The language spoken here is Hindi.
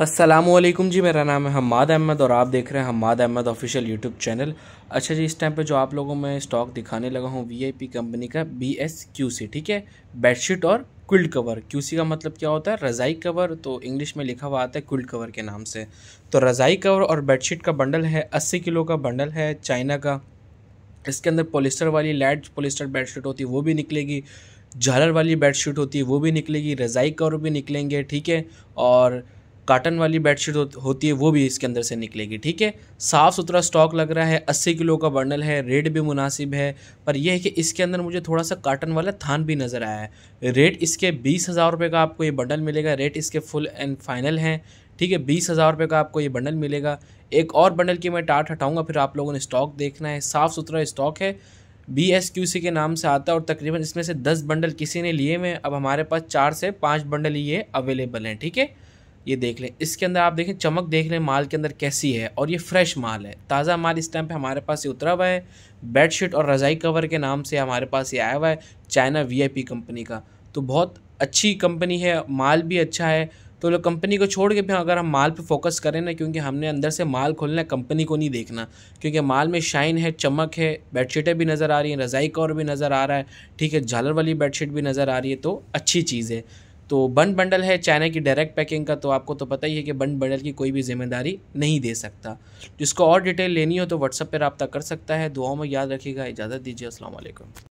असलम जी मेरा नाम है हमाद अहमद और आप देख रहे हैं Hammad Ahmed official YouTube channel अच्छा जी इस टाइम पे जो आप लोगों में स्टॉक दिखाने लगा हूँ पी कंपनी का बी एस क्यू सी ठीक है बेडशीट और क्विल्ड कवर क्यू सी का मतलब क्या होता है रज़ाई कवर तो इंग्लिश में लिखा हुआ आता है क्विल्ड कवर के नाम से तो रज़ाई कवर और बेडशीट का बंडल है अस्सी किलो का बंडल है चाइना का इसके अंदर पोलिस्टर वाली लाइट पोलिस्टर बेडशीट होती है वो भी निकलेगी झालर वाली बेडशीट होती है वो भी निकलेगी रज़ाई कवर भी निकलेंगे ठीक है और काटन वाली बेडशीट होती है वो भी इसके अंदर से निकलेगी ठीक है साफ़ सुथरा स्टॉक लग रहा है अस्सी किलो का बंडल है रेट भी मुनासिब है पर यह है कि इसके अंदर मुझे थोड़ा सा काटन वाला थान भी नज़र आया है रेट इसके बीस हज़ार रुपये का आपको ये बंडल मिलेगा रेट इसके फुल एंड फाइनल हैं ठीक है बीस हज़ार रुपये का आपको ये बंडल मिलेगा एक और बंडल की मैं टाट हटाऊँगा फिर आप लोगों ने स्टॉक देखना है साफ़ सुथरा स्टॉक है बी एस क्यू सी के नाम से आता है और तकरीबन इसमें से दस बंडल किसी ने लिए हुए अब हमारे पास चार से पाँच बंडल ये अवेलेबल हैं ठीक है ये देख लें इसके अंदर आप देखें चमक देख लें माल के अंदर कैसी है और ये फ्रेश माल है ताज़ा माल इस टाइम पे हमारे पास ये उतरा हुआ है बेडशीट और रज़ाई कवर के नाम से हमारे पास ये आया हुआ है चाइना वीआईपी कंपनी का तो बहुत अच्छी कंपनी है माल भी अच्छा है तो लोग कंपनी को छोड़ के भी अगर हम माल पे फोकस करें ना क्योंकि हमने अंदर से माल खोलना है कंपनी को नहीं देखना क्योंकि माल में शाइन है चमक है बेडशीटें भी नज़र आ रही हैं रज़ाई कवर भी नज़र आ रहा है ठीक है झालर वाली बेडशीट भी नज़र आ रही है तो अच्छी चीज़ है तो बंड बंडल है चाइना की डायरेक्ट पैकिंग का तो आपको तो पता ही है कि बंड बंडल की कोई भी जिम्मेदारी नहीं दे सकता जिसको और डिटेल लेनी हो तो व्हाट्सअप पर रबता कर सकता है दुआओं में याद रखिएगा इजाज़त दीजिए असल